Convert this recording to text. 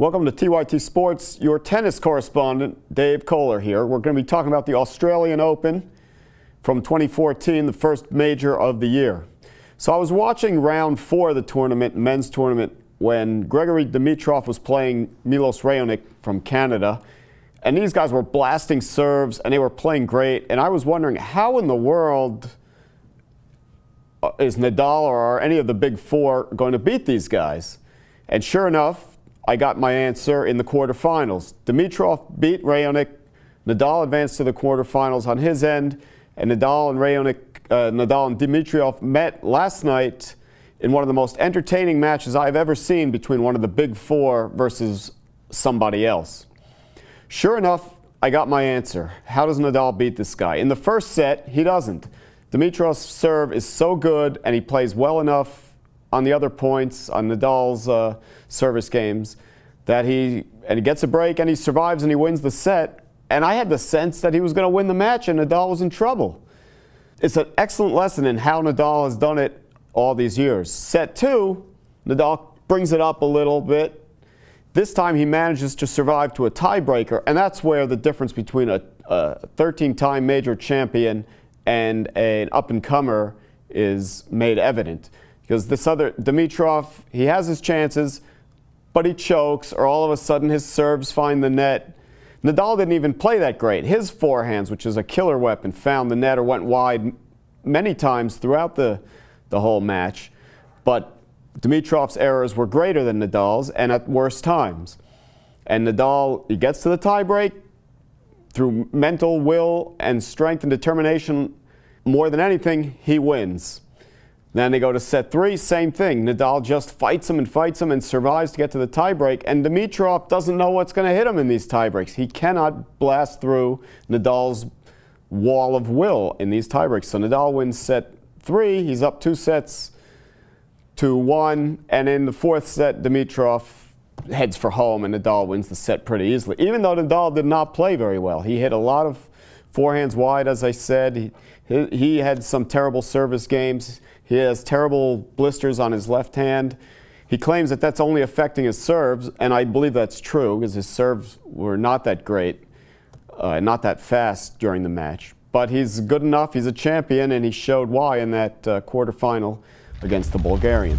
Welcome to TYT Sports. Your tennis correspondent, Dave Kohler, here. We're going to be talking about the Australian Open from 2014, the first major of the year. So I was watching round four of the tournament, men's tournament, when Gregory Dimitrov was playing Milos Raonic from Canada. And these guys were blasting serves and they were playing great. And I was wondering how in the world uh, is Nadal or any of the big four going to beat these guys? And sure enough, I got my answer in the quarterfinals. Dimitrov beat Rayonic. Nadal advanced to the quarterfinals on his end, and Nadal and Rayonic, uh, Nadal and Dimitrov met last night in one of the most entertaining matches I've ever seen between one of the big four versus somebody else. Sure enough, I got my answer. How does Nadal beat this guy? In the first set, he doesn't. Dimitrov's serve is so good and he plays well enough on the other points, on Nadal's uh, service games, that he and he gets a break and he survives and he wins the set. And I had the sense that he was going to win the match and Nadal was in trouble. It's an excellent lesson in how Nadal has done it all these years. Set two, Nadal brings it up a little bit. This time he manages to survive to a tiebreaker, and that's where the difference between a, a 13 time major champion and an up and comer is made evident. Because this other, Dimitrov, he has his chances, but he chokes, or all of a sudden his serves find the net. Nadal didn't even play that great. His forehands, which is a killer weapon, found the net or went wide many times throughout the, the whole match. But Dimitrov's errors were greater than Nadal's and at worse times. And Nadal, he gets to the tiebreak through mental will and strength and determination. More than anything, he wins. Then they go to set three, same thing. Nadal just fights him and fights him and survives to get to the tiebreak. And Dimitrov doesn't know what's going to hit him in these tiebreaks. He cannot blast through Nadal's wall of will in these tiebreaks. So Nadal wins set three. He's up two sets to one. And in the fourth set, Dimitrov heads for home and Nadal wins the set pretty easily. Even though Nadal did not play very well, he hit a lot of Forehands wide, as I said. He, he, had some terrible service games. He has terrible blisters on his left hand. He claims that that's only affecting his serves, and I believe that's true because his serves were not that great, uh, not that fast during the match. But he's good enough, he's a champion, and he showed why in that uh, quarterfinal against the Bulgarian.